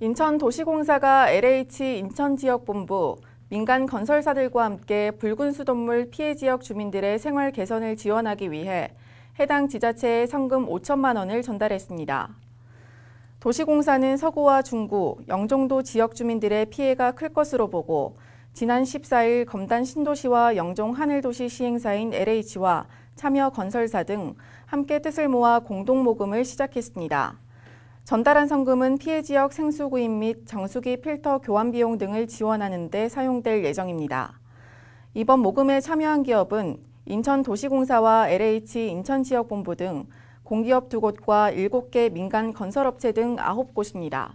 인천도시공사가 LH 인천지역본부, 민간 건설사들과 함께 붉은 수돗물 피해 지역 주민들의 생활 개선을 지원하기 위해 해당 지자체에 상금 5천만 원을 전달했습니다. 도시공사는 서구와 중구, 영종도 지역 주민들의 피해가 클 것으로 보고 지난 14일 검단 신도시와 영종 하늘도시 시행사인 LH와 참여 건설사 등 함께 뜻을 모아 공동 모금을 시작했습니다. 전달한 성금은 피해 지역 생수구입 및 정수기 필터 교환 비용 등을 지원하는 데 사용될 예정입니다. 이번 모금에 참여한 기업은 인천도시공사와 LH 인천지역본부 등 공기업 두곳과 7개 민간 건설업체 등 9곳입니다.